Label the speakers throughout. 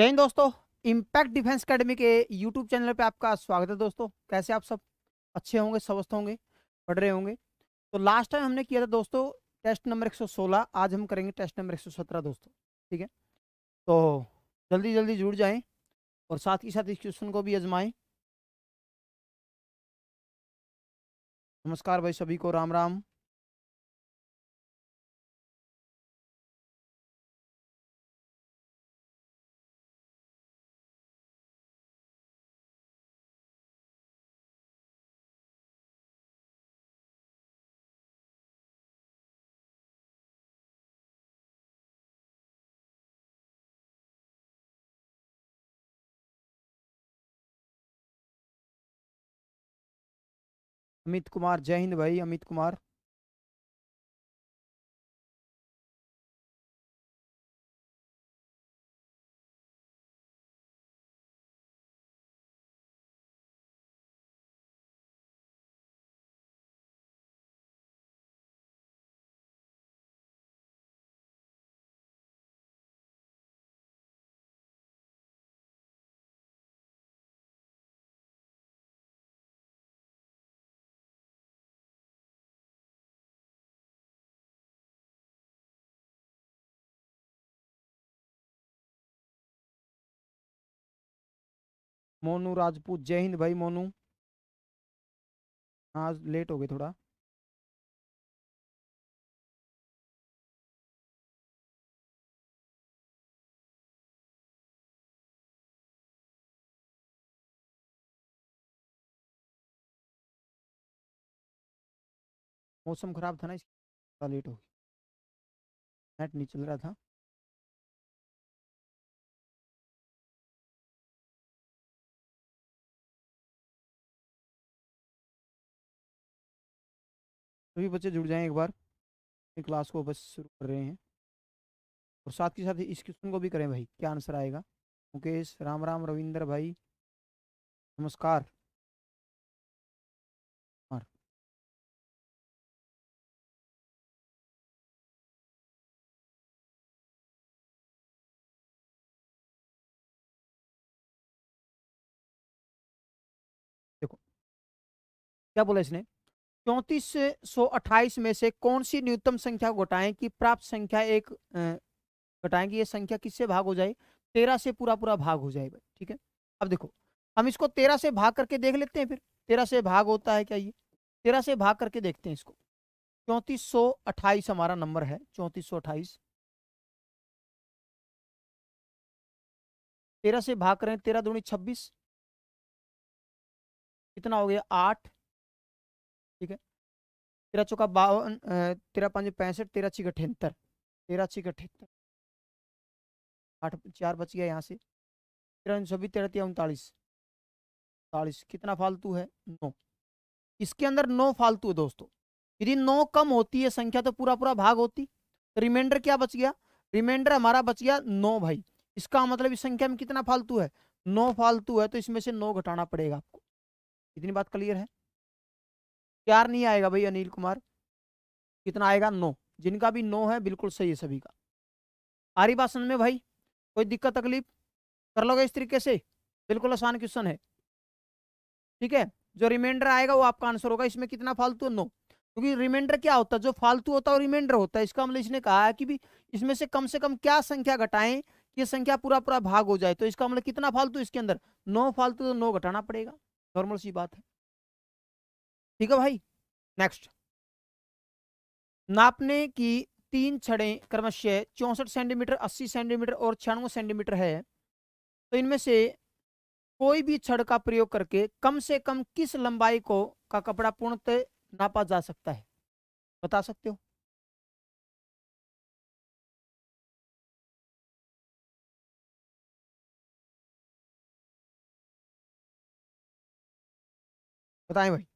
Speaker 1: जय हिंद दोस्तों
Speaker 2: impact defence academy के यूट्यूब चैनल पे आपका स्वागत है दोस्तों कैसे आप सब अच्छे होंगे स्वस्थ होंगे पढ़ रहे होंगे तो लास्ट टाइम हमने किया था दोस्तों टेस्ट नंबर 116 आज हम करेंगे टेस्ट नंबर 117 दोस्तों ठीक है तो जल्दी जल्दी जुड़ जाएं और साथ ही साथ इस क्वेश्चन को भी आजमाएं
Speaker 1: नमस्कार भाई सभी को राम राम अमित कुमार जय हिंद भाई अमित कुमार मोनू राजपूत जय हिंद भाई मोनू हाँ लेट हो गए थोड़ा मौसम ख़राब था ना इसलिए लेट हो गया नेट नहीं चल रहा था
Speaker 2: सभी बच्चे जुड़ जाएं एक बार अपनी क्लास को बस शुरू कर रहे हैं और साथ ही साथ इस क्वेश्चन को भी करें भाई क्या आंसर आएगा मुकेश राम राम रविंदर भाई नमस्कार देखो क्या बोला इसने चौंतीस सौ अट्ठाईस में से कौन सी न्यूनतम संख्या घटाएं कि प्राप्त संख्या एक घटाएं कि ये संख्या किससे भाग हो जाए तेरह से पूरा पूरा भाग हो जाए भाई ठीक है अब देखो हम इसको तेरह से भाग करके देख लेते हैं फिर तेरह से भाग होता है क्या ये तेरह से भाग करके देखते हैं इसको चौंतीस सौ अट्ठाईस हमारा नंबर है चौंतीस सौ अट्ठाईस तेरह से भाग करें तेरह दूनी छब्बीस कितना हो गया आठ तेरह चौका बावन तेरह पाँच पैंसठ तेरह छिक अठहत्तर तेरह छिक अठहत्तर आठ चार बच गया यहाँ से तेरह छब्बीस तेरह तेरह उनतालीस उनतालीस कितना फालतू है नौ इसके अंदर नौ फालतू है दोस्तों यदि नौ कम होती है संख्या तो पूरा पूरा भाग होती तो रिमाइंडर क्या बच गया रिमाइंडर हमारा बच गया नौ भाई इसका मतलब इस संख्या में कितना फालतू है नौ फालतू है तो इसमें से नौ घटाना पड़ेगा आपको इतनी बात क्लियर है चार नहीं आएगा भाई अनिल कुमार कितना आएगा नौ जिनका भी नौ है बिल्कुल सही है सभी का आरी भाषण में भाई कोई दिक्कत तकलीफ कर लोगे इस तरीके से बिल्कुल आसान क्वेश्चन है ठीक है जो रिमाइंडर आएगा वो आपका आंसर होगा इसमें कितना फालतू है नो क्योंकि रिमाइंडर क्या होता है जो फालतू होता है वो रिमाइंडर होता है इसका मतलब इसने कहा है कि भी इसमें से कम से कम क्या संख्या घटाएं कि संख्या पूरा पूरा भाग हो जाए तो इसका मतलब कितना फालतू इसके अंदर नो फालतू तो नो घटाना पड़ेगा नॉर्मल सी बात है ठीक है भाई नेक्स्ट नापने की तीन छड़ें क्रमशः चौंसठ सेंटीमीटर अस्सी सेंटीमीटर और छियानवे सेंटीमीटर है तो इनमें से कोई भी छड़ का प्रयोग करके कम से कम किस लंबाई को का कपड़ा पूर्णतः नापा जा सकता है बता सकते हो
Speaker 1: बताएं भाई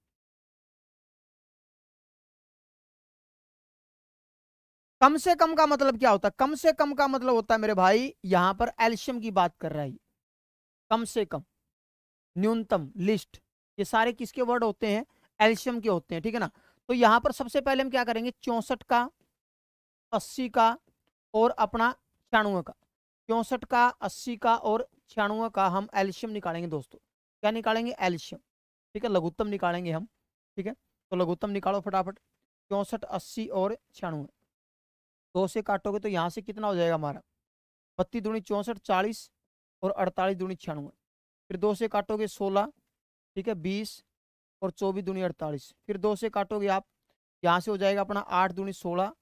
Speaker 1: कम से कम का
Speaker 2: मतलब क्या होता है कम से कम का मतलब होता है मेरे भाई यहां पर एल्शियम की बात कर रहा है कम से कम न्यूनतम लिस्ट ये सारे किसके वर्ड होते हैं एल्शियम के होते हैं ठीक है ना तो यहां पर सबसे पहले हम क्या करेंगे चौंसठ का अस्सी का और अपना छियानवे का चौंसठ का अस्सी का और छियानवे का हम एल्शियम निकालेंगे दोस्तों क्या निकालेंगे एल्शियम ठीक है लघुत्तम निकालेंगे हम ठीक है तो लघुत्तम निकालो फटाफट चौंसठ अस्सी और छियानवे दो से काटोगे तो यहाँ से कितना हो जाएगा हमारा बत्तीस दूनी चौंसठ चालीस और अड़तालीस दूनी छियानवे फिर दो से काटोगे सोलह ठीक है बीस और चौबीस दूनी अड़तालीस फिर दो से काटोगे आप यहाँ से हो जाएगा अपना आठ दूनी सोलह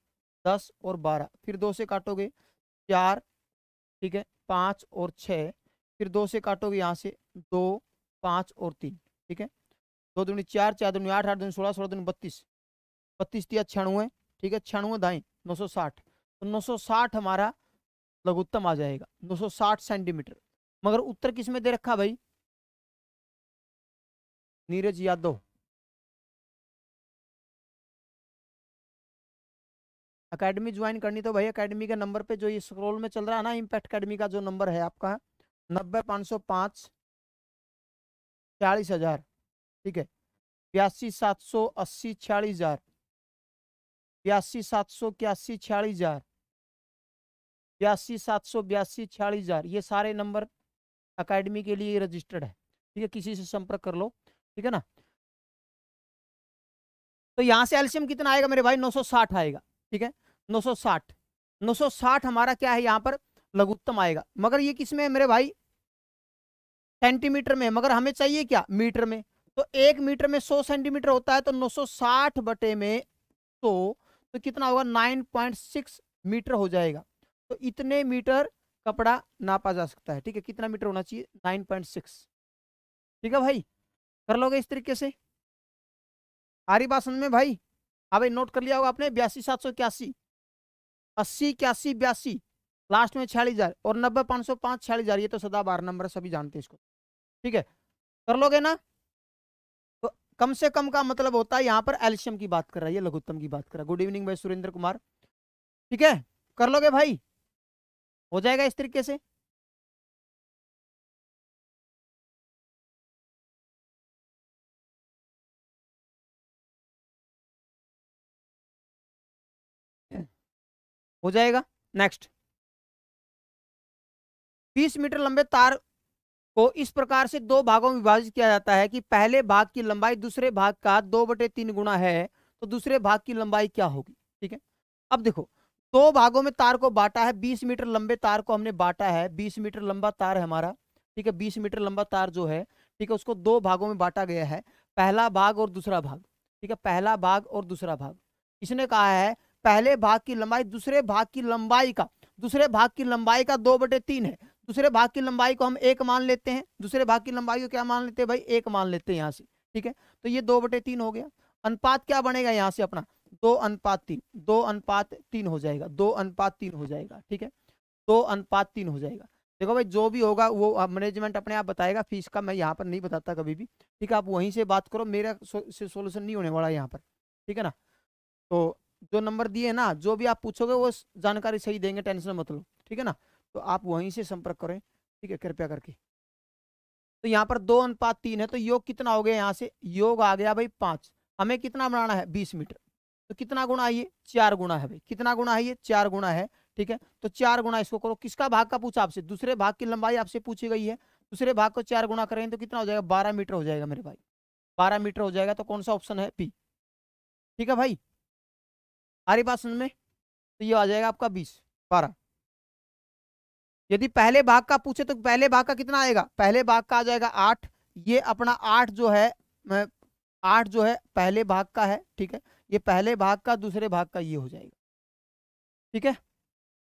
Speaker 2: दस और बारह फिर दो से काटोगे चार ठीक है पाँच और छः फिर दो से काटोगे यहाँ से दो पाँच और तीन ठीक है दो दूनी चार चार दूनी आठ आठ दूनी सोलह सोलह दूनी बत्तीस बत्तीस तिया छियानवे ठीक है छियानवे दाएँ 960 तो 960 हमारा लघुत्तम आ जाएगा 960 सेंटीमीटर मगर उत्तर किसमें दे रखा भाई नीरज यादव अकेडमी ज्वाइन करनी तो भाई अकेडमी के नंबर पे जो ये स्क्रॉल में चल रहा है ना इम्पैक्ट अकेडमी का जो नंबर है आपका नब्बे पाँच सौ पाँच चालीस हजार ठीक है बयासी सात सौ अस्सी छियालीस हजार बयासी सात सौ इक्यासी छियालीस हजार बयासी सात सौ बयासी छियालीस हजार ये सारे नंबर अकेडमी के लिए रजिस्टर्ड है ठीक है किसी से संपर्क कर लो ठीक है ना तो यहाँ से एल्शियम कितना आएगा मेरे भाई 960 आएगा ठीक है 960 960 हमारा क्या है यहाँ पर लघुत्तम आएगा मगर ये किस में है मेरे भाई सेंटीमीटर में मगर हमें चाहिए क्या मीटर में तो एक मीटर में 100 सेंटीमीटर होता है तो 960 बटे में 100 तो तो कितना होगा नाइन पॉइंट सिक्स मीटर हो जाएगा तो इतने मीटर कपड़ा नापा जा सकता है ठीक है कितना मीटर होना चाहिए नाइन पॉइंट सिक्स ठीक है भाई कर लोगे इस तरीके से आरी बासन में भाई हाँ भाई नोट कर लिया होगा आपने बयासी सात सौ इक्यासी अस्सी इक्यासी बयासी लास्ट में छियालीस हज़ार और नब्बे पाँच सौ पाँच छियालीस हज़ार ये तो सदा बारह नंबर सभी जानते हैं इसको ठीक है कर लोगे ना कम से कम का मतलब होता है यहाँ पर एल्शियम की बात कर रहा है या लघुत्तम की बात कर रहा है गुड इवनिंग भाई सुरेंद्र कुमार ठीक है कर लोगे भाई हो जाएगा इस तरीके से हो जाएगा नेक्स्ट 20 मीटर लंबे तार को इस प्रकार से दो भागों में विभाजित किया जाता है कि पहले भाग की लंबाई दूसरे भाग का दो बटे तीन गुणा है तो दूसरे भाग की लंबाई क्या होगी ठीक है अब देखो दो भागों में तार को बांटा है बीस मीटर लंबे तार को हमने बांटा है बीस मीटर लंबा तार है हमारा ठीक है बीस मीटर लंबा तार जो है ठीक है उसको दो भागों में बांटा गया है पहला भाग और दूसरा भाग ठीक है पहला भाग और दूसरा भाग इसने कहा है पहले भाग की लंबाई दूसरे भाग की लंबाई का दूसरे भाग की लंबाई का दो बटे तीन है दूसरे भाग की लंबाई को हम एक मान लेते हैं दूसरे भाग की लंबाई को क्या मान लेते हैं भाई एक मान लेते हैं यहाँ से ठीक है तो ये दो बटे तीन हो गया अनुपात क्या बनेगा यहाँ से अपना दो अनुपात तीन दो अनुपात तीन हो जाएगा दो अनुपात तीन हो जाएगा ठीक है दो अनुपात तीन हो जाएगा देखो भाई जो भी होगा वो मैनेजमेंट अपने आप बताएगा फीस का मैं यहाँ पर नहीं बताता कभी भी ठीक है आप वहीं से बात करो मेरा सोल्यूशन नहीं होने वाला यहाँ पर ठीक है ना तो जो नंबर दिए ना जो भी आप पूछोगे वो जानकारी सही देंगे टेंशन मत लो ठीक है ना तो आप वहीं से संपर्क करें ठीक है कृपया करके तो यहाँ पर दो अनुपात तीन है तो योग कितना हो गया यहाँ से योग आ गया भाई पाँच हमें कितना बनाना है बीस मीटर तो कितना गुणा है ये चार गुणा है भाई कितना गुणा है ये चार गुणा है ठीक है तो चार गुणा इसको करो किसका भाग का पूछा आपसे दूसरे भाग की लंबाई आपसे पूछी गई है दूसरे भाग को चार गुणा करेंगे तो कितना हो जाएगा बारह मीटर हो जाएगा मेरे भाई बारह मीटर हो जाएगा तो कौन सा ऑप्शन है पी ठीक है भाई आ रही बात समझ में तो ये आ जाएगा आपका बीस बारह यदि पहले भाग का पूछे तो पहले भाग का कितना आएगा पहले भाग का आ जाएगा आठ ये अपना आठ जो है आठ जो है पहले भाग का है ठीक है ये पहले भाग का दूसरे भाग का ये हो जाएगा ठीक है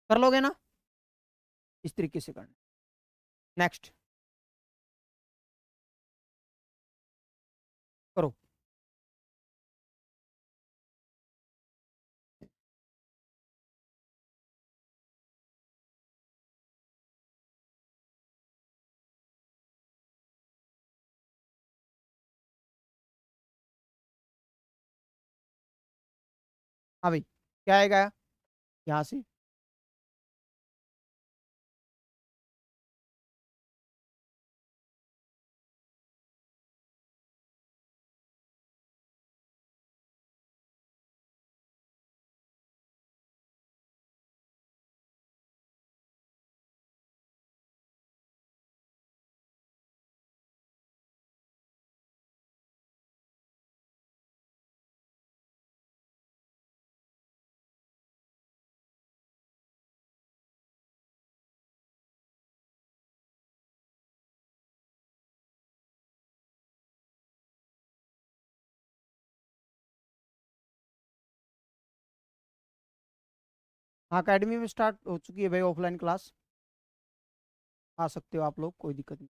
Speaker 2: कर लोगे ना इस तरीके से करना नेक्स्ट
Speaker 1: हाँ भाई क्या आएगा यहाँ से हाँ अकेडमी में स्टार्ट हो चुकी है भाई ऑफलाइन क्लास आ सकते हो आप लोग कोई दिक्कत नहीं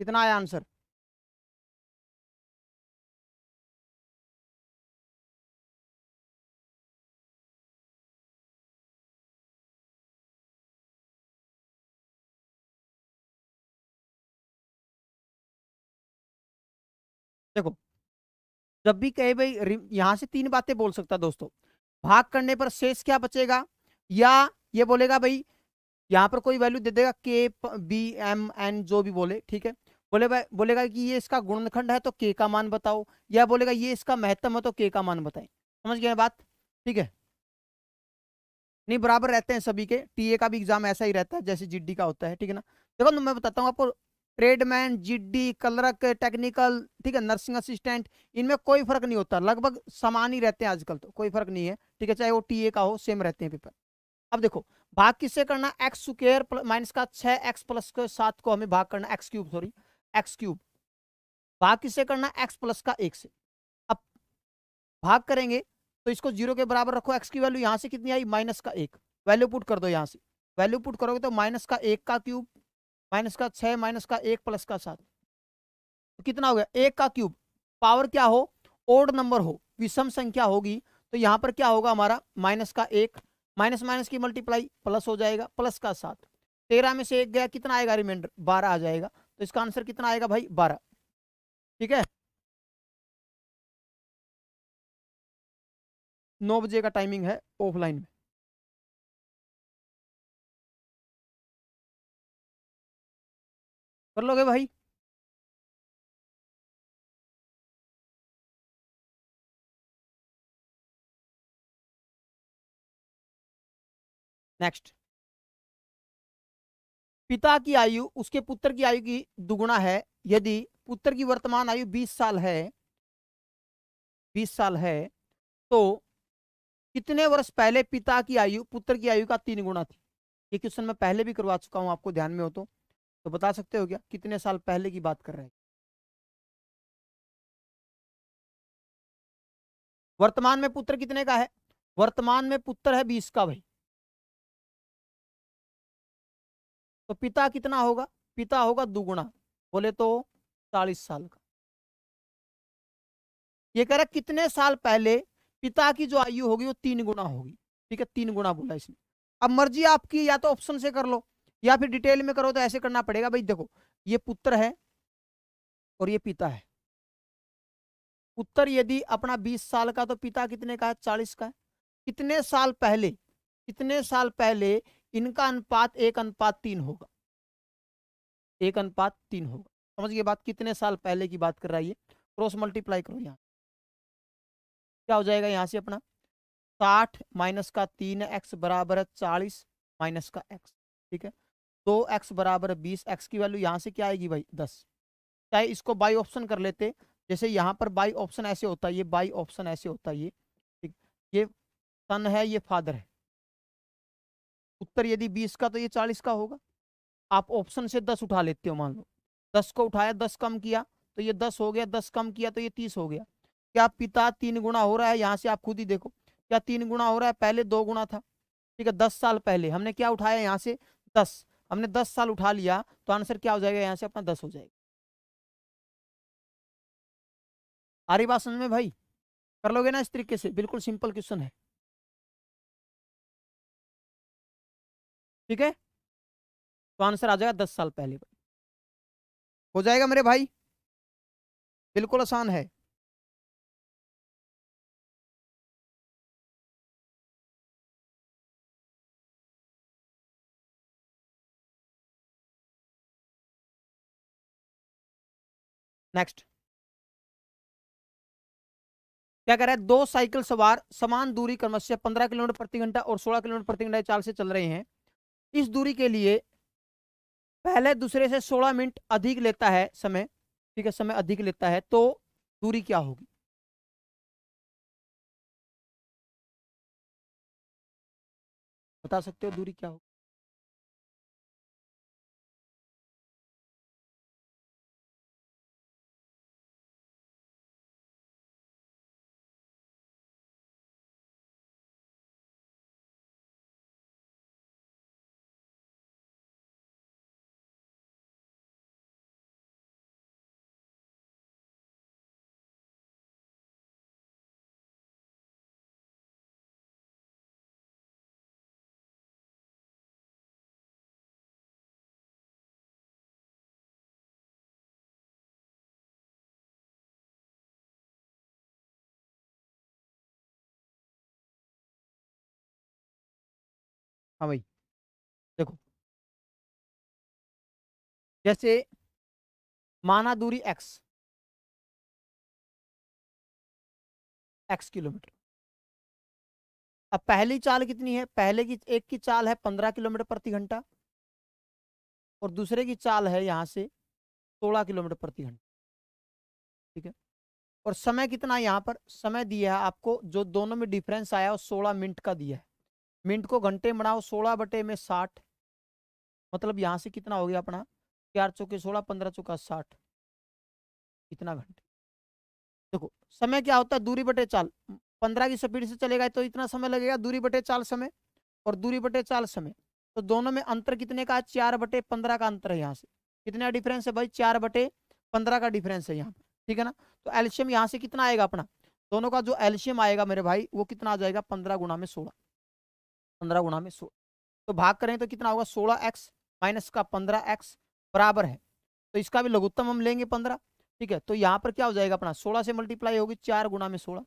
Speaker 1: कितना आया आंसर देखो
Speaker 2: जब भी कहे भाई यहां से तीन बातें बोल सकता दोस्तों भाग करने पर शेष क्या बचेगा या ये बोलेगा भाई यहाँ पर कोई वैल्यू दे देगा के बी एम एन जो भी बोले ठीक है बोले भाई बोलेगा कि ये इसका गुणनखंड है तो के का मान बताओ या बोलेगा ये इसका महत्तम है तो के का मान बताए समझ गए बात ठीक है नहीं बराबर रहते हैं सभी के टीए का भी एग्जाम ऐसा ही रहता है जैसे जीडी का होता है ठीक है ना देखो मैं बताता हूँ आपको ट्रेडमैन जिड्डी कलरक टेक्निकल ठीक है नर्सिंग असिस्टेंट इनमें कोई फर्क नहीं होता लगभग समान ही रहते हैं आजकल तो कोई फर्क नहीं है ठीक है चाहे वो टीए का हो सेम रहते हैं पेपर अब देखो भाग किससे करना एक्स स्क्र माइनस का छह एक्स प्लस के सात को हमें भाग करना x cube sorry x cube भाग किससे करना एक्स प्लस का एक से अब भाग करेंगे तो इसको जीरो के बराबर रखो एक्स की वैल्यू यहाँ से कितनी आई माइनस का एक वैल्यू पुट कर दो यहाँ से वैल्यू पुट करोगे तो माइनस का एक का क्यूब माइनस का छः माइनस का एक प्लस का सात तो कितना हो गया एक का क्यूब पावर क्या हो ओड नंबर हो विषम संख्या होगी तो यहाँ पर क्या होगा हमारा माइनस का एक माइनस माइनस की मल्टीप्लाई प्लस हो जाएगा प्लस का सात तेरह में से एक गया कितना आएगा रिमाइंडर बारह आ जाएगा तो इसका आंसर कितना आएगा भाई बारह ठीक है
Speaker 1: नौ बजे का टाइमिंग है ऑफलाइन में कर लोगे भाई
Speaker 2: नेक्स्ट पिता की आयु उसके पुत्र की आयु की दुगुना है यदि पुत्र की वर्तमान आयु 20 साल है 20 साल है तो कितने वर्ष पहले पिता की आयु पुत्र की आयु का तीन गुना थी ये क्वेश्चन मैं पहले भी करवा चुका हूं आपको ध्यान में हो तो तो बता सकते हो क्या कितने साल पहले की बात कर रहे हैं
Speaker 1: वर्तमान में पुत्र कितने का है वर्तमान में पुत्र है बीस का भाई तो पिता कितना होगा
Speaker 2: पिता होगा दुगुना बोले तो चालीस साल का ये कह रहा कितने साल पहले पिता की जो आयु होगी वो तीन गुना होगी ठीक है तीन गुना बोला इसने अब मर्जी आपकी या तो ऑप्शन से कर लो या फिर डिटेल में करो तो ऐसे करना पड़ेगा भाई देखो ये पुत्र है और ये पिता है पुत्र यदि अपना बीस साल का तो पिता कितने का है चालीस का है कितने साल पहले कितने साल पहले इनका अनुपात एक अनुपात तीन होगा एक अनुपात तीन होगा समझिए बात कितने साल पहले की बात कर रहा है ये क्रॉस मल्टीप्लाई करो यहाँ क्या हो जाएगा यहाँ से अपना साठ माइनस का तीन एक्स बराबर है चालीस माइनस का एक्स ठीक है दो एक्स बराबर है बीस एक्स की वैल्यू यहाँ से क्या आएगी भाई दस चाहे इसको बाई ऑप्शन कर लेते जैसे यहाँ पर बाई ऑप्शन ऐसे होता है ये बाई ऑप्शन ऐसे होता है ये ठीक ये सन है ये फादर है उत्तर यदि बीस का तो ये चालीस का होगा आप ऑप्शन से दस उठा लेते हो मान लो दस को उठाया दस कम किया तो ये दस हो गया दस कम किया तो ये तीस हो गया क्या पिता तीन गुना हो रहा है यहाँ से आप खुद ही देखो क्या तीन गुना हो रहा है पहले दो गुना था ठीक है दस साल पहले हमने क्या उठाया यहाँ से दस हमने दस साल उठा लिया तो आंसर क्या हो जाएगा यहाँ से अपना दस हो जाएगा आ
Speaker 1: रही बात समझ में भाई कर लोगे ना इस तरीके से बिल्कुल सिंपल क्वेश्चन है ठीक है तो आंसर आ जाएगा दस साल पहले हो जाएगा मेरे भाई बिल्कुल आसान है नेक्स्ट
Speaker 2: क्या कह रहा है दो साइकिल सवार समान दूरी क्रमश पंद्रह किलोमीटर प्रति घंटा और सोलह किलोमीटर प्रति घंटा चाल से चल रहे हैं इस दूरी के लिए पहले दूसरे से सोलह मिनट अधिक लेता है समय ठीक है समय अधिक लेता है तो दूरी क्या होगी
Speaker 1: बता सकते हो दूरी क्या होगी हाँ भाई देखो जैसे माना दूरी एक्स एक्स किलोमीटर अब पहली चाल कितनी है
Speaker 2: पहले की एक की चाल है पंद्रह किलोमीटर प्रति घंटा और दूसरे की चाल है यहां से सोलह किलोमीटर प्रति घंटा ठीक है और समय कितना यहां पर समय दिया है आपको जो दोनों में डिफरेंस आया वो सोलह मिनट का दिया है मिनट को घंटे बनाओ सोलह बटे में साठ मतलब यहाँ से कितना हो गया अपना चार चौके सोलह पंद्रह चौका साठ इतना घंटे देखो समय क्या होता है दूरी बटे चाल पंद्रह की स्पीड से चलेगा तो इतना समय लगेगा दूरी बटे चाल समय और दूरी बटे चाल समय तो दोनों में अंतर कितने का है चार बटे पंद्रह का अंतर है यहाँ से कितना डिफरेंस है भाई चार बटे पंद्रह का डिफरेंस है यहाँ पे ठीक है ना तो एल्शियम यहाँ से कितना आएगा अपना दोनों का जो एल्शियम आएगा मेरे भाई वो कितना आ जाएगा पंद्रह गुना में सोलह पंद्रह गुणा में सोलह तो भाग करें तो कितना होगा सोलह एक्स माइनस का पंद्रह एक्स बराबर है तो इसका भी लघुत्तम हम लेंगे पंद्रह ठीक है तो यहाँ पर क्या हो जाएगा अपना सोलह से मल्टीप्लाई होगी चार गुणा में सोलह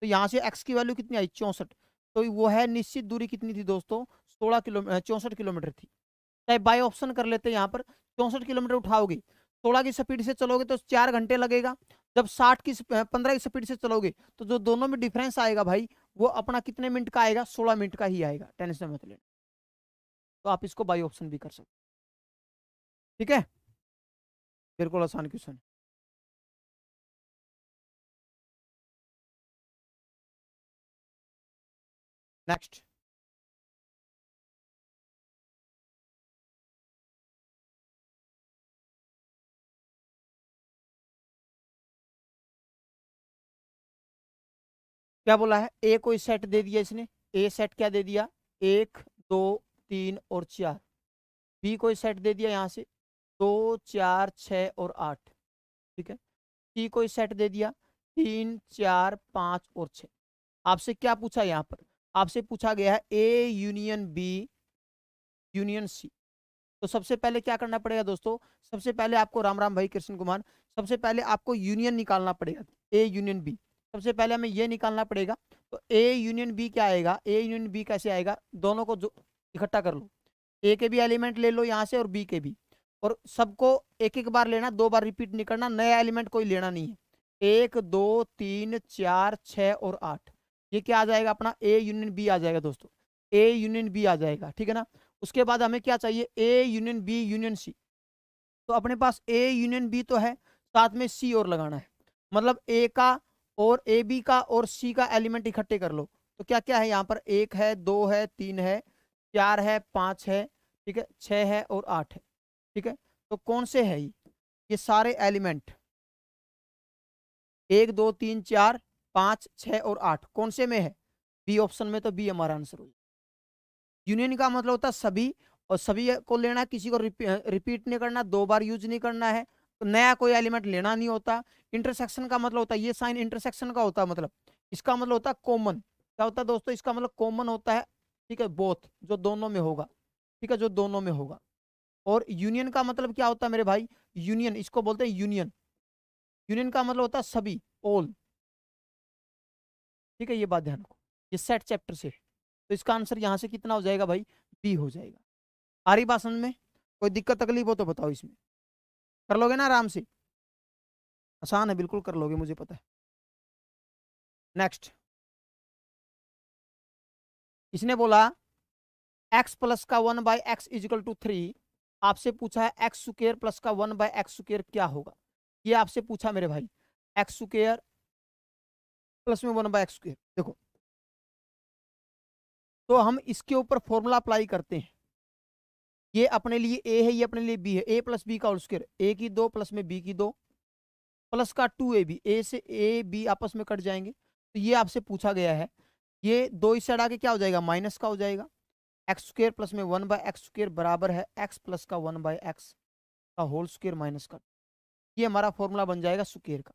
Speaker 2: तो यहाँ से एक्स की वैल्यू कितनी आई चौंसठ तो वो है निश्चित दूरी कितनी थी दोस्तों सोलह किलोमीटर चौंसठ किलोमीटर थी चाहे बाई ऑप्शन कर लेते हैं यहाँ पर चौंसठ किलोमीटर उठाओगे सोलह की स्पीड से चलोगे तो चार घंटे लगेगा जब साठ की पंद्रह की स्पीड से चलोगे तो जो दोनों में डिफरेंस आएगा भाई वो अपना कितने मिनट का आएगा सोलह मिनट का ही आएगा टेंशन में मतलब तो आप इसको बाई ऑप्शन भी कर सकते
Speaker 1: ठीक है बिल्कुल आसान क्वेश्चन नेक्स्ट
Speaker 2: क्या बोला है ए कोई सेट दे दिया इसने ए सेट क्या दे दिया एक दो तीन और चार बी कोई सेट दे दिया यहाँ से दो चार छ और आठ ठीक है सी कोई सेट दे दिया तीन चार पाँच और छ आपसे क्या पूछा यहाँ पर आपसे पूछा गया है A union B union C तो सबसे पहले क्या करना पड़ेगा दोस्तों सबसे पहले आपको राम राम भाई कृष्ण कुमार सबसे पहले आपको यूनियन निकालना पड़ेगा ए यूनियन बी सबसे पहले हमें ये निकालना पड़ेगा तो ए यूनियन बी क्या आएगा ए यूनियन बी कैसे आएगा दोनों को जो इकट्ठा कर लो ए के भी एलिमेंट ले लो यहाँ से और बी के भी और सबको एक एक बार लेना दो बार रिपीट नहीं करना नया एलिमेंट कोई लेना नहीं है एक दो तीन चार छः और आठ ये क्या आ जाएगा अपना ए यूनियन बी आ जाएगा दोस्तों ए यूनियन बी आ जाएगा ठीक है ना उसके बाद हमें क्या चाहिए A union B union C तो अपने पास ए यूनियन बी तो है साथ में सी और लगाना है मतलब ए का और ए बी का और सी का एलिमेंट इकट्ठे कर लो तो क्या क्या है यहाँ पर एक है दो है तीन है चार है पाँच है ठीक है छः है और आठ है ठीक है तो कौन से है ये ये सारे एलिमेंट एक दो तीन चार पाँच छः और आठ कौन से में है बी ऑप्शन में तो बी हमारा आंसर हो यूनियन का मतलब होता है सभी और सभी को लेना किसी को रिपी रिपीट नहीं करना दो बार यूज नहीं करना है तो नया कोई एलिमेंट लेना नहीं होता इंटरसेक्शन का मतलब होता है ये साइन इंटरसेक्शन का होता है मतलब इसका मतलब होता है कॉमन क्या होता है दोस्तों इसका मतलब कॉमन होता है ठीक है बोथ जो दोनों में होगा ठीक है जो दोनों में होगा और यूनियन का मतलब क्या होता है मेरे भाई यूनियन इसको बोलते हैं यूनियन यूनियन का मतलब होता है सभी ऑल ठीक है ये बात ध्यान रखो ये सेट चैप्टर से तो इसका आंसर यहाँ से कितना हो जाएगा भाई बी हो जाएगा आ रही में कोई दिक्कत तकलीफ हो तो बताओ इसमें कर लोगे ना आराम से आसान है बिल्कुल कर लोगे मुझे पता है
Speaker 1: नेक्स्ट इसने बोला
Speaker 2: x प्लस का one by x equal to three आपसे पूछा है एक्स सुकेयर प्लस का वन बाई एक्स सुकेयर क्या होगा ये आपसे पूछा मेरे भाई एक्स सुकेयर प्लस में वन बाई एक्स सुकेयर देखो तो हम इसके ऊपर फॉर्मूला अप्लाई करते हैं ये अपने लिए ए है ये अपने लिए बी है ए प्लस बी का होल ए की दो प्लस में बी की दो प्लस का टू ए बी ए से ए बी आपस में कट जाएंगे तो ये आपसे पूछा गया है ये दो इस साइड आके क्या हो जाएगा माइनस का हो जाएगा एक्स स्क्र प्लस में वन बाय एक्स स्क्र बराबर है एक्स प्लस का वन बाय एक्स का होल स्क्र माइनस का ये हमारा फॉर्मूला बन जाएगा स्क्र का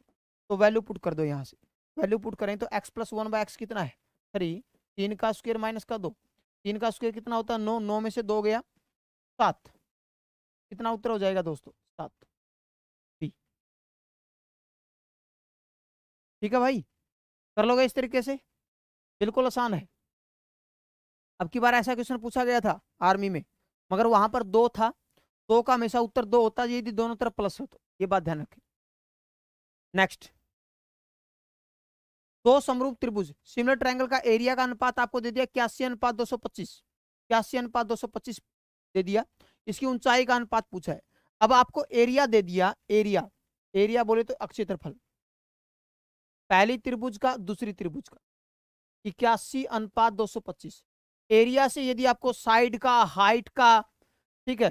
Speaker 2: तो वैल्यू पुट कर दो यहाँ से वैल्यू पुट करें तो x plus one by x कितना है थ्री तीन का स्क्र माइनस का दो तीन का स्क्र कितना होता है नौ नौ में से दो गया सात कितना उत्तर हो जाएगा
Speaker 1: दोस्तों सात बी ठीक
Speaker 2: है भाई कर लोगे इस तरीके से बिल्कुल आसान है अब की बार ऐसा क्वेश्चन पूछा गया था आर्मी में मगर वहां पर दो था दो का हमेशा उत्तर दो होता यदि दोनों तरफ प्लस हो तो ये बात ध्यान रखें नेक्स्ट दो समरूप त्रिभुज सिमिलर ट्रायंगल का एरिया का अनुपात आपको दे दिया क्यासी अनुपात दो सौ पच्चीस इक्यासी अनुपात दो सौ पच्चीस दे दिया इसकी ऊंचाई का अनुपात पूछा है अब आपको एरिया दे दिया एरिया एरिया बोले तो अक्षेत्रफल पहली त्रिभुज का दूसरी त्रिभुज का इक्यासी अनुपात 225 एरिया से यदि आपको साइड का हाइट का ठीक है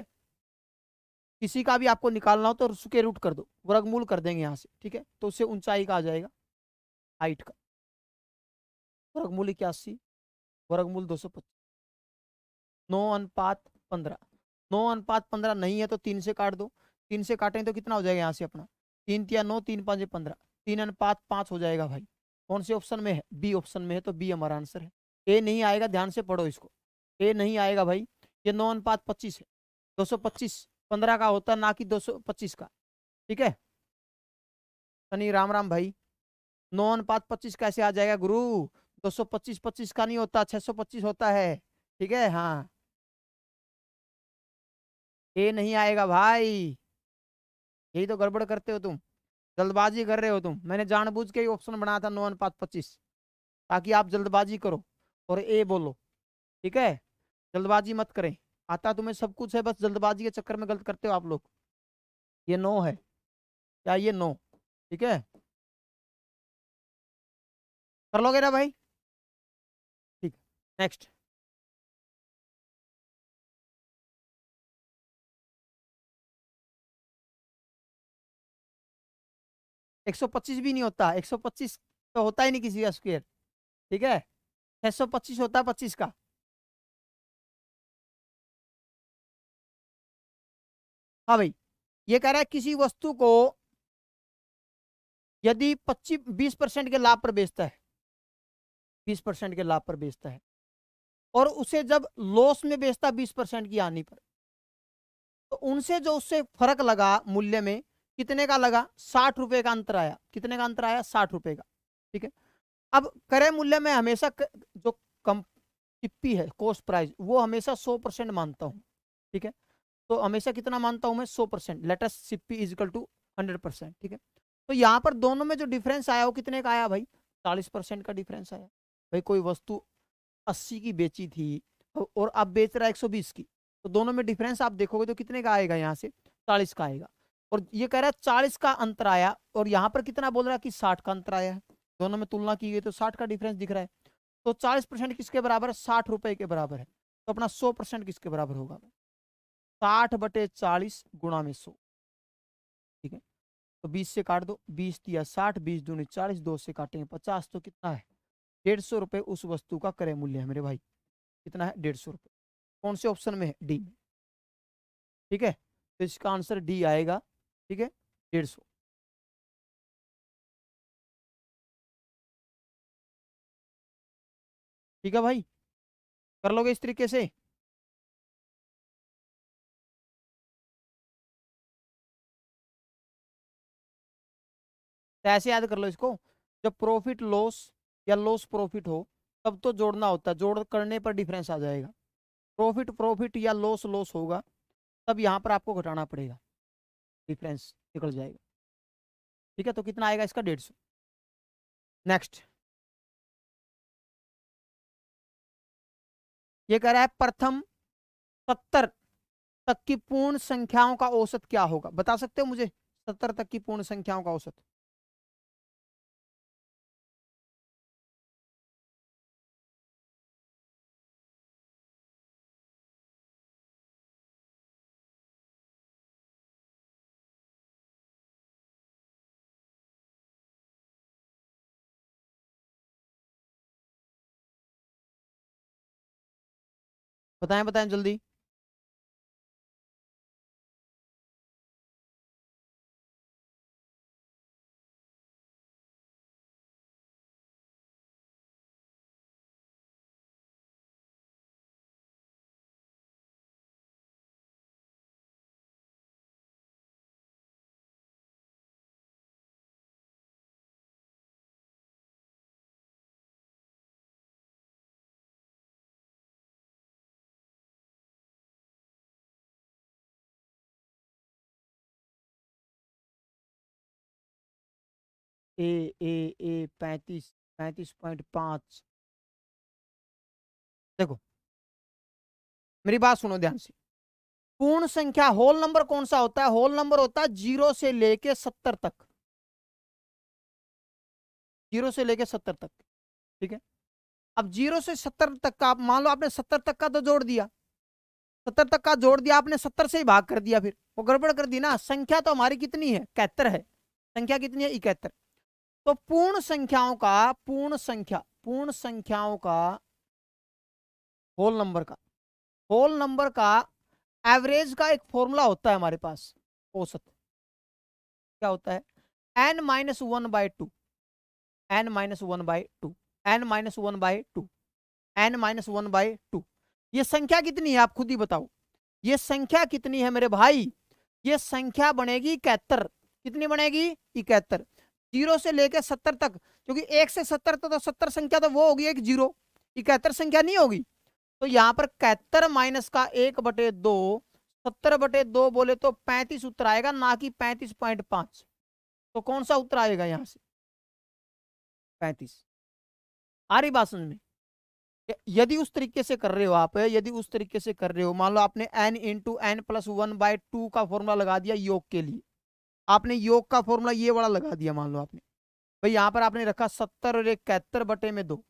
Speaker 2: किसी का भी आपको निकालना हो तो उसके रूट कर दो वर्गमूल कर देंगे यहाँ से ठीक है तो उससे ऊंचाई का आ जाएगा हाइट का वर्गमूल इक्यासी वर्गमूल दो सौ पच्चीस नौ अनुपात पंद्रह नौ अनुपात पंद्रह नहीं है तो तीन से काट दो तीन से काटें तो कितना हो जाएगा यहाँ से अपना तीन तिया नौ तीन पाँच पंद्रह तीन अनुपात पाँच हो जाएगा भाई कौन से ऑप्शन में है बी ऑप्शन में है तो बी हमारा आंसर है ए नहीं आएगा ध्यान से पढ़ो इसको ए नहीं आएगा भाई ये नौ अनुपात पच्चीस है दो सौ पच्चीस पंद्रह का होता ना कि दो सौ पच्चीस का ठीक है सनी राम राम भाई नौ अनुपात पच्चीस कैसे आ जाएगा गुरु दो सौ पच्चीस पच्चीस का नहीं होता छः सौ पच्चीस होता है ठीक है हाँ ए नहीं आएगा भाई यही तो गड़बड़ करते हो तुम जल्दबाजी कर रहे हो तुम मैंने जानबूझ के ऑप्शन बनाया था नौ अनुपात पच्चीस ताकि आप जल्दबाजी करो और ए बोलो ठीक है जल्दबाजी मत करें आता तुम्हें सब कुछ है बस जल्दबाजी के चक्कर में गलत करते हो आप लोग ये नो है क्या ये नो ठीक है
Speaker 1: कर लोगे ना भाई ठीक नेक्स्ट
Speaker 2: 125 भी नहीं होता 125 तो होता ही नहीं किसी का स्क्वेयर ठीक है 625 होता है पच्चीस का हाँ भाई ये कह रहा है किसी वस्तु को यदि पच्चीस बीस परसेंट के लाभ पर बेचता है बीस परसेंट के लाभ पर बेचता है और उसे जब लॉस में बेचता है बीस परसेंट की आनी पर तो उनसे जो उससे फर्क लगा मूल्य में कितने का लगा साठ रुपए का अंतर आया कितने का अंतर आया साठ रुपए का ठीक है अब क्रय मूल्य में हमेशा जो कम टिप्पी है कॉस्ट प्राइस वो हमेशा सौ परसेंट मानता हूँ ठीक है तो हमेशा कितना मानता हूँ मैं सौ परसेंट लेटेस्ट CP equal to hundred percent ठीक है तो यहाँ पर दोनों में जो डिफरेंस आया वो कितने का आया भाई चालीस परसेंट का डिफरेंस आया भाई कोई वस्तु अस्सी की बेची थी और अब बेच रहा है एक सौ बीस की तो दोनों में डिफरेंस आप देखोगे तो कितने का आएगा यहाँ से चालीस का आएगा और ये कह रहा है चालीस का अंतर आया और यहाँ पर कितना बोल रहा है कि साठ का अंतर आया है दोनों में तुलना की गई तो साठ का डिफरेंस दिख रहा है तो चालीस परसेंट किसके बराबर है साठ रुपए के बराबर है तो अपना सौ परसेंट किसके बराबर होगा साठ बटे चालीस गुणा में सौ ठीक है तो बीस से काट दो बीस दिया साठ बीस दूनी चालीस दो से काटेंगे पचास तो कितना है डेढ़ सौ रुपये उस वस्तु का क्रय मूल्य है मेरे भाई कितना है डेढ़ सौ रुपये कौन से ऑप्शन में है डी ठीक है तो इसका आंसर डी
Speaker 1: आएगा ठीक है डेढ़ सौ ठीक है भाई कर लोगे इस तरीके से
Speaker 2: तो ऐसे याद कर लो इसको जब प्रॉफिट लॉस या लॉस प्रॉफिट हो तब तो जोड़ना होता है जोड़ करने पर डिफरेंस आ जाएगा प्रॉफिट प्रॉफिट या लॉस लॉस होगा तब यहाँ पर आपको घटाना पड़ेगा डिफरेंस निकल जाएगा ठीक है तो कितना आएगा इसका डेढ़ सौ
Speaker 1: नेक्स्ट ये
Speaker 2: कह रहा है प्रथम सत्तर तक की पूर्ण संख्याओं का औसत क्या होगा बता सकते हो मुझे सत्तर तक की पूर्ण संख्याओं का औसत
Speaker 1: बताएं बताएं जल्दी ए ए ए पैंतीस पैंतीस पॉइंट पाँच देखो मेरी बात सुनो ध्यान से पूर्ण संख्या होल नंबर कौन सा होता है होल
Speaker 2: नंबर होता है जीरो से लेके सत्तर तक जीरो से लेके सत्तर तक ठीक है अब जीरो से सत्तर तक का मान लो आपने सत्तर तक का तो जोड़ दिया सत्तर तक का जोड़ दिया आपने सत्तर से ही भाग कर दिया फिर वो गड़बड़ कर दी ना संख्या तो हमारी कितनी है इकहत्तर है संख्या कितनी है इकहत्तर तो पूर्ण संख्याओं का पूर्ण संख्या पूर्ण संख्याओं का होल नंबर का होल नंबर का एवरेज का एक फॉर्मूला होता है हमारे पास औसत क्या होता है n minus one by two n minus one by two n minus one by two n minus one by two ये संख्या कितनी है आप खुद ही बताओ ये संख्या कितनी है मेरे भाई ये संख्या बनेगी इकहत्तर कितनी बनेगी इकहत्तर जीरो से लेकर सत्तर तक क्योंकि एक से सत्तर तक तो, तो सत्तर संख्या तो वो होगी एक जीरो इकहत्तर संख्या नहीं होगी तो यहाँ पर कहत्तर माइनस का एक बटे दो सत्तर बटे दो बोले तो पैंतीस उत्तर आएगा ना कि पैंतीस पॉइंट पांच तो कौन सा उत्तर आएगा यहाँ से पैंतीस आ रही बात समझ में यदि उस तरीके से कर रहे हो आप यदि उस तरीके से कर रहे हो मान लो आपने n into n plus one by two का फॉर्मूला लगा दिया योग के लिए आपने योग का फॉर्मूला ये वाला लगा दिया मान लो आपने भाई यहाँ पर आपने रखा सत्तर और इकहत्तर बटे में दो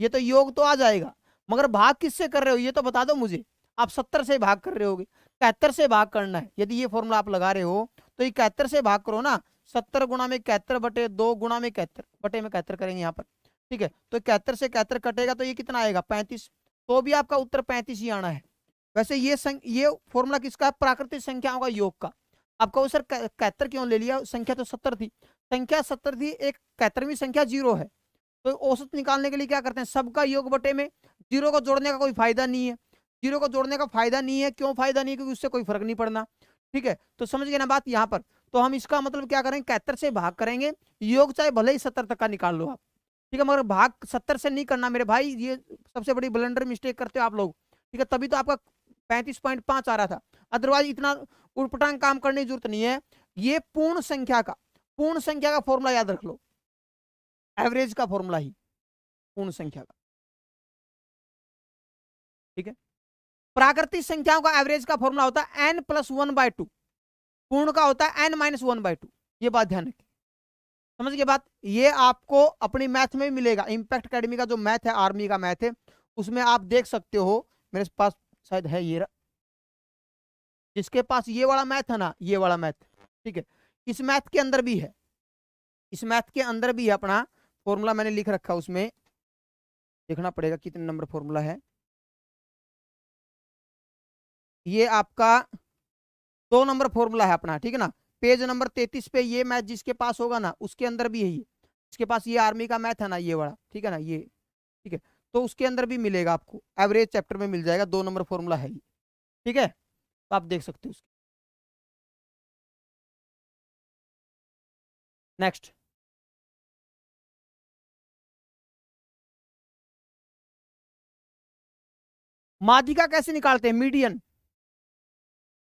Speaker 2: ये तो योग तो आ जाएगा मगर भाग किससे कर रहे हो ये तो बता दो मुझे आप सत्तर से भाग कर रहे हो इकहत्तर से भाग करना है यदि ये फॉर्मूला आप लगा रहे हो तो इकहत्तर से भाग करो ना सत्तर गुणा में इकहत्तर बटे दो गुणा में इकहत्तर बटे में इकहत्तर करेंगे यहाँ पर ठीक है तो इकहत्तर से इकहत्तर कटेगा तो ये कितना आएगा पैंतीस तो भी आपका उत्तर पैंतीस ही आना है वैसे ये ये फॉर्मूला किसका है प्राकृतिक संख्याओं का योग का आप कहो सर कहत्तर क्यों ले लिया संख्या तो सत्तर थी संख्या सत्तर थी एक कहत्तरवीं संख्या जीरो है तो औसत निकालने के लिए क्या करते हैं सबका योग बटे में जीरो को जोड़ने का कोई फायदा नहीं है जीरो को जोड़ने का फायदा नहीं है क्यों फायदा नहीं है क्योंकि उससे कोई फर्क नहीं पड़ना ठीक है तो समझ गए ना बात यहाँ पर तो हम इसका मतलब क्या करेंगे कहत्तर से भाग करेंगे योग चाहे भले ही सत्तर तक का निकाल लो आप ठीक है मगर भाग सत्तर से नहीं करना मेरे भाई ये सबसे बड़ी ब्लेंडर मिस्टेक करते हो आप लोग ठीक है तभी तो आपका पैंतीस पॉइंट पाँच आ रहा था अदरवाइज इतना उटपटांग काम करने की जरूरत नहीं है ये पूर्ण संख्या का पूर्ण संख्या का फॉर्मूला याद रख लो
Speaker 1: एवरेज का फॉर्मूला ही पूर्ण संख्या का ठीक है
Speaker 2: प्राकृतिक संख्याओं का एवरेज का फॉर्मूला होता है n plus one by two पूर्ण का होता है n minus one by two ये बात ध्यान रखें समझ गए बात ये आपको अपनी मैथ में भी मिलेगा इंपैक्ट अकेडमी का जो मैथ है आर्मी का मैथ है उसमें आप देख सकते हो मेरे पास शायद है ये रह, जिसके पास ये वाला मैथ है ना ये वाला मैथ ठीक है इस मैथ के अंदर भी है इस मैथ के अंदर भी है अपना फॉर्मूला मैंने लिख रखा उसमें देखना पड़ेगा कितने नंबर फॉर्मूला है ये आपका दो नंबर फॉर्मूला है अपना ठीक है ना पेज नंबर तैतीस पे ये मैथ जिसके पास होगा ना उसके अंदर भी है ये इसके पास ये आर्मी का मैथ है ना ये वाला ठीक है ना ये ठीक है तो उसके अंदर भी मिलेगा आपको एवरेज चैप्टर में मिल जाएगा दो नंबर फॉर्मूला है ये ठीक है तो आप देख सकते हो उसकी नेक्स्ट माधिका कैसे निकालते हैं मीडियन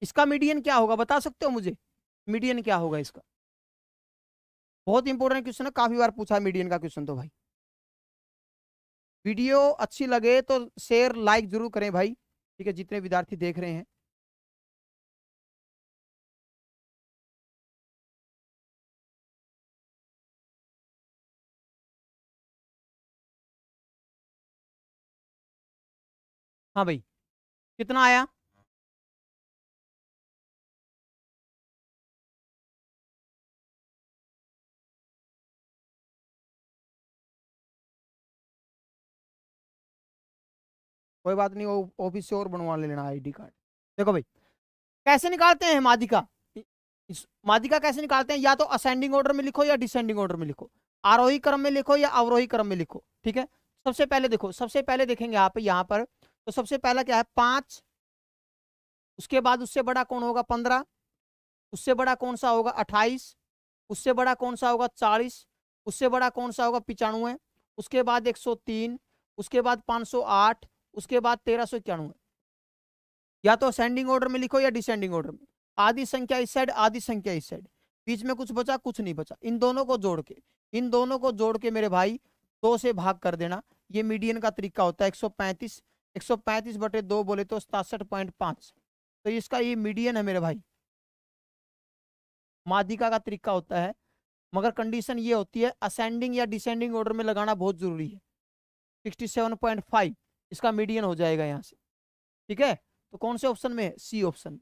Speaker 2: इसका मीडियन क्या होगा बता सकते हो मुझे मीडियन क्या होगा इसका बहुत इंपॉर्टेंट क्वेश्चन है काफी बार पूछा मीडियन का क्वेश्चन तो भाई वीडियो अच्छी लगे तो शेयर लाइक जरूर करें भाई
Speaker 1: ठीक है जितने विद्यार्थी देख रहे हैं हाँ भाई कितना आया कोई बात नहीं
Speaker 2: ऑफिस से और बनवा ले लेना आईडी कार्ड देखो भाई कैसे निकालते हैं मादिका मादिका कैसे निकालते हैं या तो असेंडिंग ऑर्डर में लिखो या डिसेंडिंग ऑर्डर में लिखो आरोही क्रम में लिखो या अवरोही क्रम में लिखो ठीक है सबसे पहले देखो सबसे पहले देखेंगे आप यहाँ पर तो सबसे पहला क्या है पांच उसके बाद उससे बड़ा कौन होगा पंद्रह उससे बड़ा कौन सा होगा अट्ठाईस उससे बड़ा कौन सा होगा चालीस उससे बड़ा कौन सा होगा पिचानवे उसके बाद एक सौ तीन उसके बाद पाँच सौ आठ उसके बाद तेरह सौ इक्यानवे या तो असेंडिंग ऑर्डर में लिखो या डिसेंडिंग ऑर्डर में आधी संख्या इस साइड आधी संख्या इस साइड बीच में कुछ बचा कुछ नहीं बचा इन दोनों को जोड़ के इन दोनों को जोड़ के मेरे भाई दो से भाग कर देना ये मीडियन का तरीका होता है एक सौ पैंतीस एक सौ पैंतीस बटे दो बोले तो सतासठ पॉइंट पांच तो इसका ये मीडियन है मेरे भाई मादिका का तरीका होता है मगर कंडीशन ये होती है असेंडिंग या डिसेंडिंग ऑर्डर में लगाना बहुत ज़रूरी है सिक्सटी सेवन पॉइंट फाइव इसका मीडियन हो जाएगा यहाँ से ठीक है तो कौन से ऑप्शन में है सी ऑप्शन में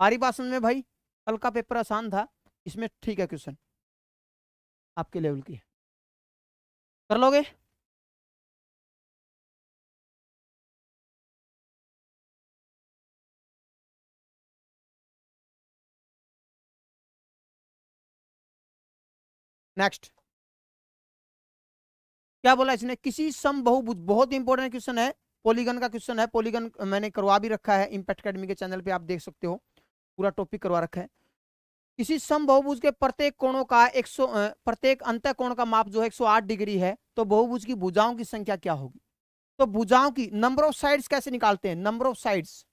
Speaker 2: आरी बासन में भाई कल का पेपर आसान था इसमें ठीक है क्वेश्चन आपके लेवल की
Speaker 1: कर लोगे नेक्स्ट
Speaker 2: क्या बोला इसने किसी सम बहुभुज बहुत इंपॉर्टेंट क्वेश्चन है पॉलीगन का क्वेश्चन है पॉलीगन मैंने करवा भी रखा है इम्पैक्ट अकेडमी के चैनल पे आप देख सकते हो पूरा टॉपिक करवा रखा है किसी सम बहुबुज के प्रत्येक कोणों का 100 प्रत्येक अंत कोण का माप जो है 108 डिग्री है तो बहुबुज की भुजाओं की संख्या क्या होगी तो भुजाओं की नंबर ऑफ साइड्स कैसे निकालते हैं नंबर ऑफ साइड्स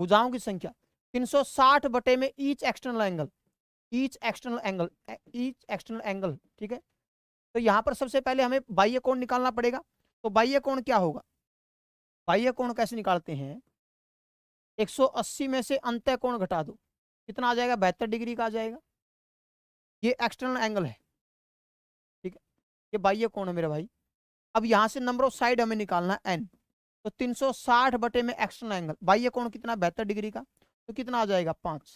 Speaker 2: भुजाओं की संख्या 360 बटे में each external angle each external angle each external angle ठीक है तो यहाँ पर सबसे पहले हमें बाह्य कोण निकालना पड़ेगा तो बाह्य कोण क्या होगा बाह्य कोण कैसे निकालते हैं 180 में से अंत्य कोण घटा दो कितना आ जाएगा बहत्तर डिग्री का आ जाएगा ये एक्सटर्नल एंगल है ठीक है ये बाह्य कोण है मेरे भाई अब यहाँ से नंबर ऑफ साइड हमें निकालना है एन तो 360 बटे में एक्सटर्नल एंगल बाह्य कोण कितना बहत्तर डिग्री का तो कितना आ जाएगा पांच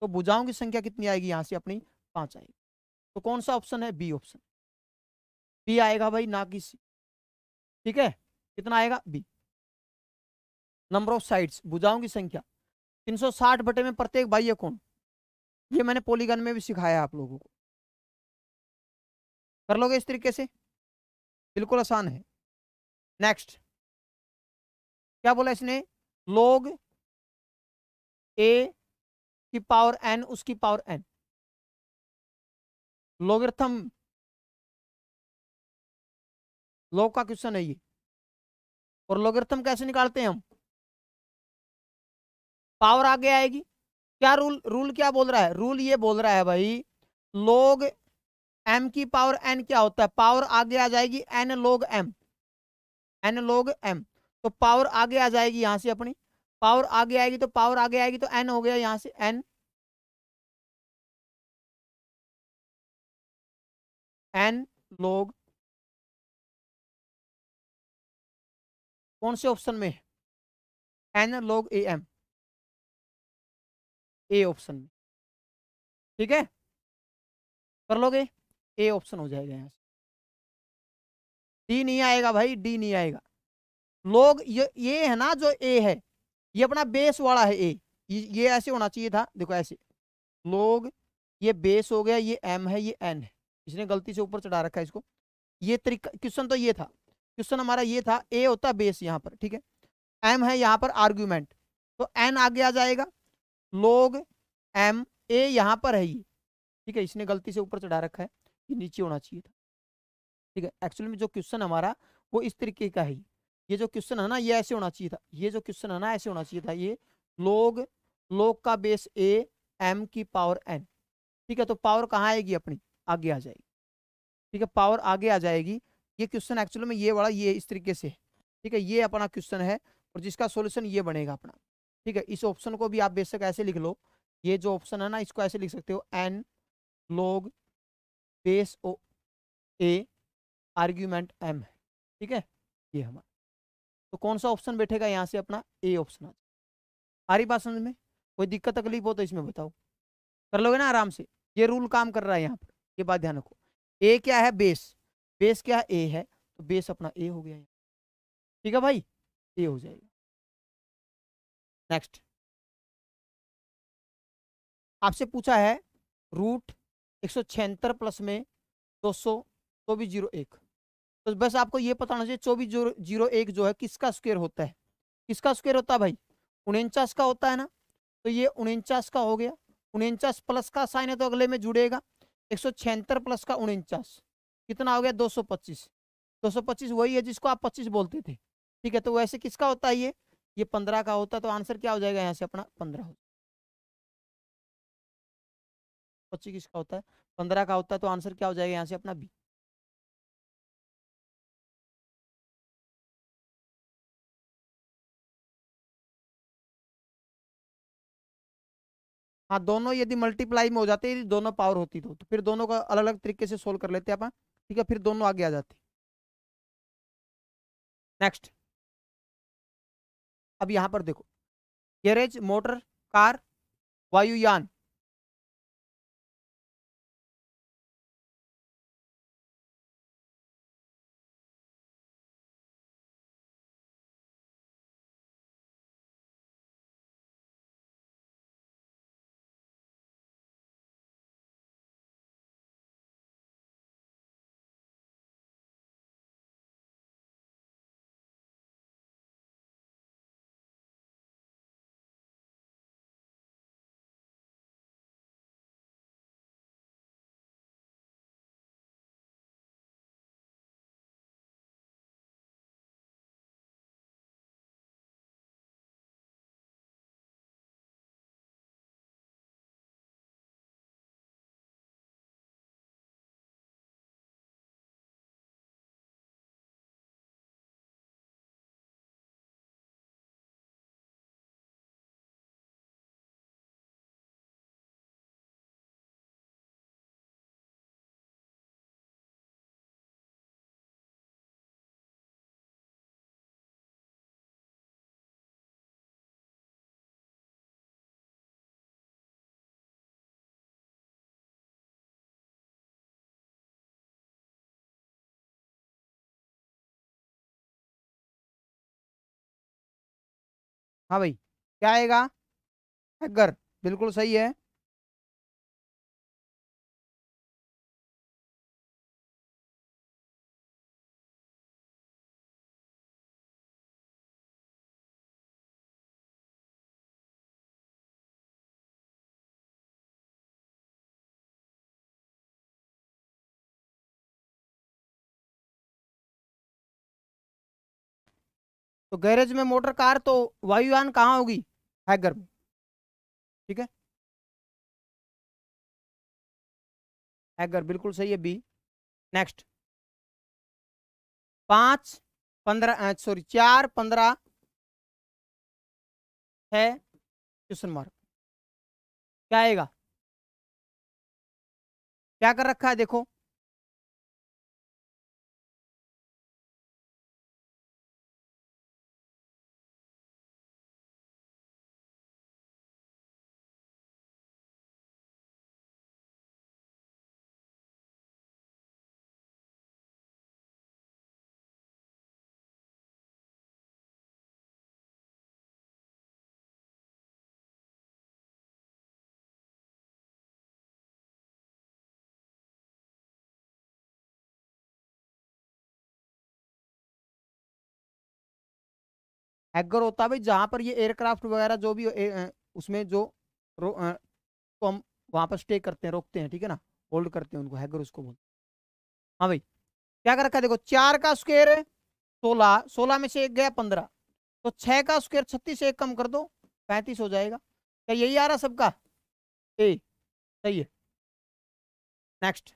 Speaker 2: तो भुजाओं की संख्या कितनी आएगी यहां से अपनी पांच आएगी तो कौन सा ऑप्शन है बी ऑप्शन बी आएगा भाई ना कि सी ठीक है कितना आएगा बी नंबर ऑफ साइड्स भुजाओं की संख्या 360 बटे में प्रत्येक बाह्य कोण ये मैंने पोलीगन में भी सिखाया आप लोगों को कर लोगे इस तरीके से
Speaker 1: बिल्कुल आसान है नेक्स्ट क्या बोला इसने लोग ए की पावर एन उसकी पावर एन लोगर्थम लोग का क्वेश्चन है ये और लोग्रथम कैसे निकालते हैं हम
Speaker 2: पावर आगे आएगी क्या रूल रूल क्या बोल रहा है रूल ये बोल रहा है भाई लोग एम की पावर एन क्या होता है पावर आगे आ जाएगी n log m n log m तो पावर आगे आ जाएगी यहां से अपनी पावर आगे आएगी तो पावर आगे आएगी तो एन हो गया यहां से एन
Speaker 1: एन लोग कौन से ऑप्शन में एन लोग ए एम ए ऑप्शन में ठीक है कर लोगे ए ऑप्शन हो जाएगा यहां से
Speaker 2: डी नहीं आएगा भाई डी नहीं आएगा लोग ये ये है ना जो ए है ये अपना बेस वाला है ए ये ऐसे होना चाहिए था देखो ऐसे लोग ये बेस हो गया ये एम है ये एन है इसने गलती से ऊपर चढ़ा रखा है इसको ये तरीका क्वेश्चन तो ये था क्वेश्चन हमारा ये था ए होता बेस यहाँ पर ठीक है एम है यहाँ पर आर्ग्यूमेंट तो एन आगे आ जाएगा लोग एम ए यहाँ पर है ये ठीक है इसने गलती से ऊपर चढ़ा रखा है ये नीचे होना चाहिए था ठीक है एक्चुअली में जो क्वेश्चन हमारा वो इस तरीके का है ये जो क्वेश्चन है ना ये ऐसे होना चाहिए था ये जो क्वेश्चन है ना ऐसे होना चाहिए था ये लोग लोग का बेस ए एम की पावर एन ठीक है तो पावर कहाँ आएगी अपनी आगे आ जाएगी ठीक है पावर आगे आ जाएगी ये क्वेश्चन एक्चुअल में ये वाला ये इस तरीके से ठीक है ये अपना क्वेश्चन है और जिसका सोल्यूशन ये बनेगा अपना ठीक है इस ऑप्शन को भी आप बेशक ऐसे लिख लो ये जो ऑप्शन है ना इसको ऐसे लिख सकते हो n log base of a argument m है ठीक है ये हमारा तो कौन सा ऑप्शन बैठेगा यहाँ से अपना ए ऑप्शन आ जाए हमारी बात समझ में कोई दिक्कत तकलीफ हो तो इसमें बताओ कर लोगे ना आराम से ये रूल काम कर रहा है यहाँ पर ये बात ध्यान रखो ए क्या है बेस बेस क्या है ए है तो बेस अपना ए हो गया ठीक है भाई ए हो जाएगा
Speaker 1: नेक्स्ट आपसे पूछा है
Speaker 2: रूट एक सौ छिहत्तर प्लस में दो सौ चौबीस जीरो तो एक तो बस आपको ये पता होना चाहिए चौबीस जीरो एक जो है किसका स्क्वेयर होता है किसका स्क्वेयर होता है भाई उनचास का होता है ना तो ये उनचास का हो गया उनचास प्लस का साइन है तो अगले में जुड़ेगा एक सौ छिहत्तर प्लस का उनचास कितना हो गया दो सौ पच्चीस दो सौ पच्चीस वही है जिसको आप पच्चीस बोलते थे ठीक है तो वैसे किसका होता है ये ये पंद्रह का होता है तो आंसर क्या हो जाएगा यहाँ से अपना पंद्रह पच्चीस किसका होता है पंद्रह का होता है तो आंसर क्या हो जाएगा यहाँ से अपना बी हाँ दोनों यदि मल्टीप्लाई में हो जाते यदि दोनों पावर होती तो, तो, फिर दोनों का अलग अलग तरीके से सोल्व कर लेते अपन ठीक है फिर दोनों आगे आ जाते नेक्स्ट अब
Speaker 1: यहां पर देखो गैरेज मोटर कार वायुयान हाँ भाई क्या आएगा हैकर बिल्कुल सही है तो गैरेज में मोटर कार तो वायुयान कहाँ होगी हैगर में ठीक है हैगर बिल्कुल सही है बी नेक्स्ट पांच पंद्रह सॉरी चार पंद्रह है क्वेश्चन मार्क क्या आएगा क्या कर रखा है देखो हैगर होता है भाई जहाँ पर
Speaker 2: ये एयरक्राफ्ट वगैरह जो भी उसमें जो आ, तो हम वहाँ पर स्टे करते हैं रोकते हैं ठीक है ना होल्ड करते हैं उनको हैगर उसको बोलते हैं हाँ भाई क्या कर रखा है देखो चार का स्क्वेयर सोलह सोलह में से एक गया पंद्रह तो छः का स्क्वेयर छत्तीस से एक कम कर दो पैंतीस हो जाएगा क्या यही आ रहा सबका ए
Speaker 1: सही है नेक्स्ट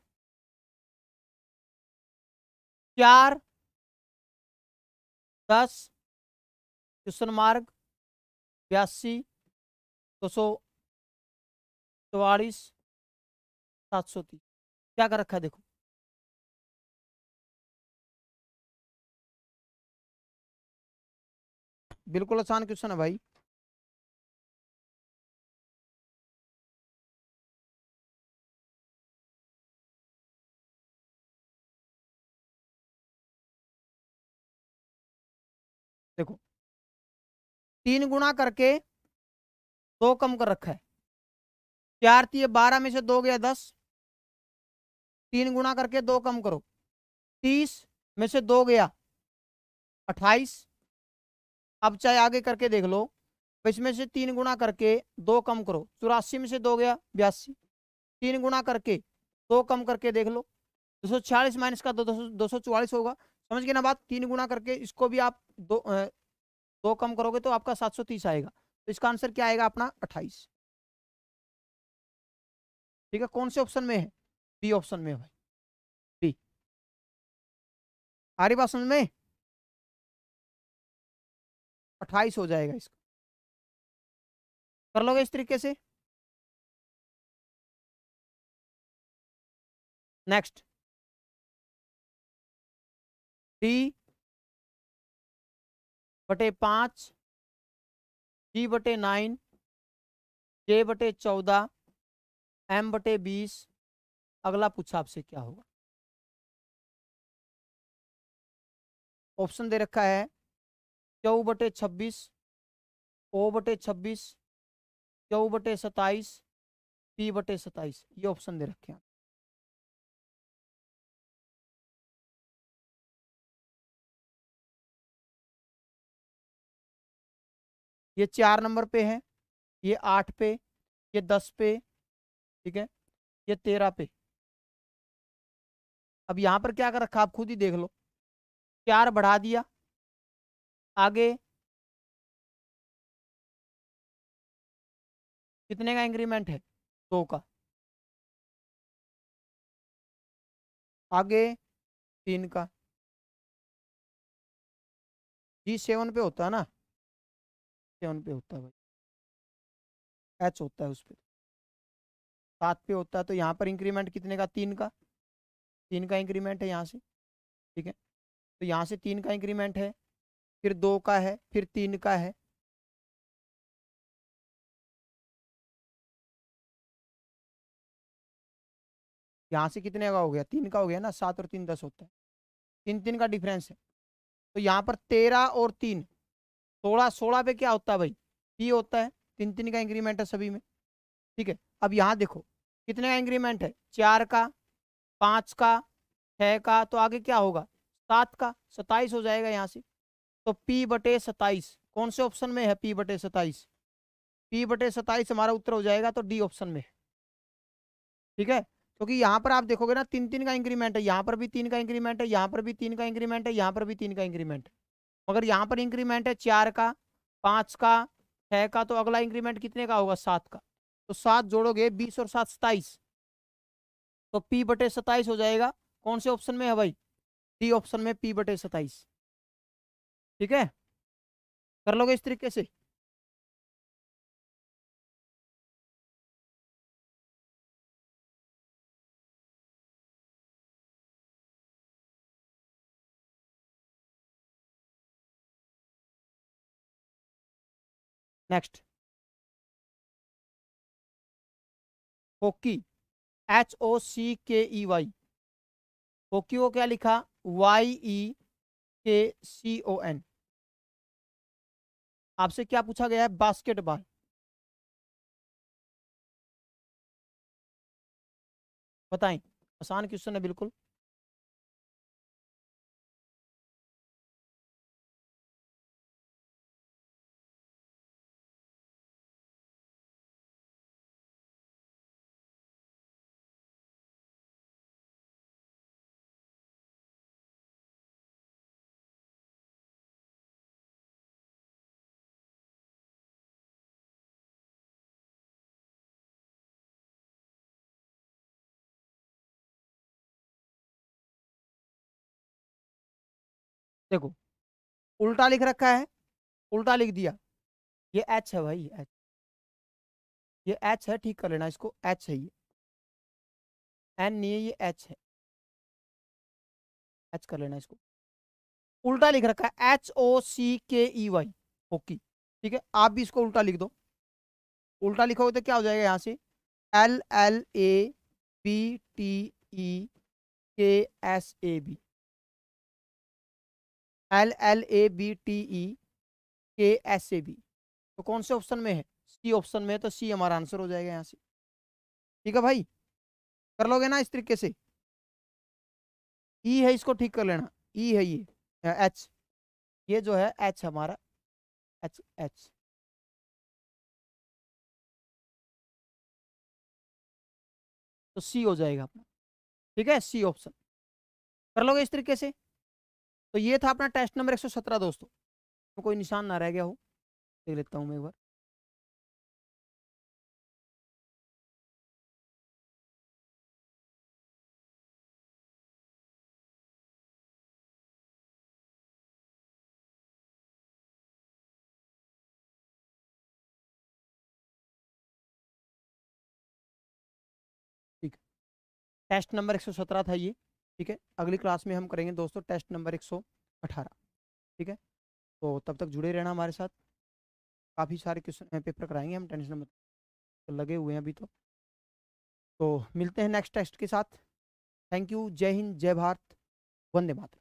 Speaker 1: चार दस क्वेश्चन मार्क बयासी दो सौ चवालीस सात सौ तीस क्या कर रखा है देखो बिल्कुल आसान क्वेश्चन है भाई देखो तीन
Speaker 2: गुणा करके दो कम कर रखा है चार तीय बारह में से दो गया दस तीन गुणा करके दो कम करो तीस में से दो गया अट्ठाईस अब चाहे आगे करके देख लो तो इसमें से तीन गुणा करके दो कम करो चौरासी में से दो गया बयासी तीन गुणा करके दो कम करके देख लो दो सौ छियालीस माइनस का दो दो सौ चौवालीस होगा समझ गए ना बात तीन गुणा करके इसको भी आप दो दो कम करोगे तो आपका सात सौ तीस आएगा तो इसका आंसर क्या आएगा अपना अट्ठाईस
Speaker 1: ठीक है कौन से ऑप्शन में है बी ऑप्शन में भाई बी आ रही बात समझ में अट्ठाईस हो जाएगा इसका कर लोगे इस तरीके से नेक्स्ट डी बटे पाँच जी बटे नाइन जे बटे चौदह एम बटे बीस अगला पूछा आपसे क्या होगा
Speaker 2: ऑप्शन दे रखा है चौ बटे छब्बीस ओ बटे छब्बीस चौ बटे सताइस पी बटे सताइस
Speaker 1: ये ऑप्शन दे रखे हैं
Speaker 2: ये चार नंबर पे है ये आठ पे ये दस पे ठीक है ये तेरह पे अब यहां पर क्या कर रखा आप खुद ही देख लो
Speaker 1: चार बढ़ा दिया आगे कितने का इंक्रीमेंट है दो का आगे तीन का जी सेवन पे होता है ना
Speaker 2: सेवन पे होता है भाई एच होता है उस पर सात पे होता है तो यहाँ पर इंक्रीमेंट कितने का तीन का तीन का इंक्रीमेंट है यहाँ से ठीक है तो यहाँ से तीन का इंक्रीमेंट है फिर दो का है फिर तीन का है यहाँ से कितने का हो गया तीन का हो गया ना सात और तीन दस होता है तीन तीन का डिफरेंस है तो यहाँ पर तेरह और तीन सोलह सोलह पे क्या होता है भाई पी होता है तीन तीन का इंक्रीमेंट है सभी में ठीक है अब यहाँ देखो कितने का इंक्रीमेंट है चार का पाँच का छः का तो आगे क्या होगा सात का सताइस हो जाएगा यहाँ से तो पी बटे सताइस कौन से ऑप्शन में है पी बटे सताइस पी बटे सताइस हमारा उत्तर हो जाएगा तो डी ऑप्शन में ठीक है क्योंकि तो यहाँ पर आप देखोगे ना तीन तीन का इंक्रीमेंट है यहाँ पर भी तीन का इंक्रीमेंट है यहाँ पर भी तीन का इंक्रीमेंट है यहाँ पर भी तीन का इंक्रीमेंट मगर यहाँ पर इंक्रीमेंट है चार का पाँच का छः का तो अगला इंक्रीमेंट कितने का होगा सात का तो सात जोड़ोगे बीस और सात सताइस तो पी बटे सताइस हो जाएगा कौन से ऑप्शन में है भाई डी ऑप्शन में पी बटे सताइस ठीक है कर लोगे इस तरीके से
Speaker 1: नेक्स्ट होकी
Speaker 2: एच ओ सी के ई वाई होकी को क्या लिखा वाई ई के सी ओ एन आपसे क्या
Speaker 1: पूछा गया है बास्केटबॉल बताएं आसान क्वेश्चन है बिल्कुल देखो उल्टा लिख रखा है उल्टा लिख दिया ये एच है भाई एच ये एच है ठीक कर लेना इसको एच है ये एन नहीं है ये एच है एच कर लेना इसको
Speaker 2: उल्टा लिख रखा है एच ओ सी के ई वाई ओके ठीक है आप भी इसको उल्टा लिख दो उल्टा लिखोगे तो क्या हो जाएगा यहाँ से L L A B T E K S A B L L A B T E K S A B तो कौन से ऑप्शन में है सी ऑप्शन में है तो सी हमारा आंसर हो जाएगा यहाँ से ठीक है भाई कर लोगे ना इस तरीके से ई e है इसको ठीक कर लेना ई e है ये एच ये जो है एच हमारा एच एच तो सी हो जाएगा अपना ठीक है सी ऑप्शन कर लोगे इस तरीके से तो ये था अपना टेस्ट नंबर सत्रह दोस्तों तो कोई निशान ना रह गया हो देख लेता हूँ मैं एक बार ठीक टेस्ट नंबर 117 था ये ठीक है अगली क्लास में हम करेंगे दोस्तों टेस्ट नंबर एक ठीक है तो तब तक जुड़े रहना हमारे साथ काफ़ी सारे क्वेश्चन पेपर कराएंगे हम टेंशन मत तो लगे हुए हैं अभी तो तो मिलते हैं नेक्स्ट टेस्ट के साथ थैंक यू जय हिंद जय भारत वंदे मातरम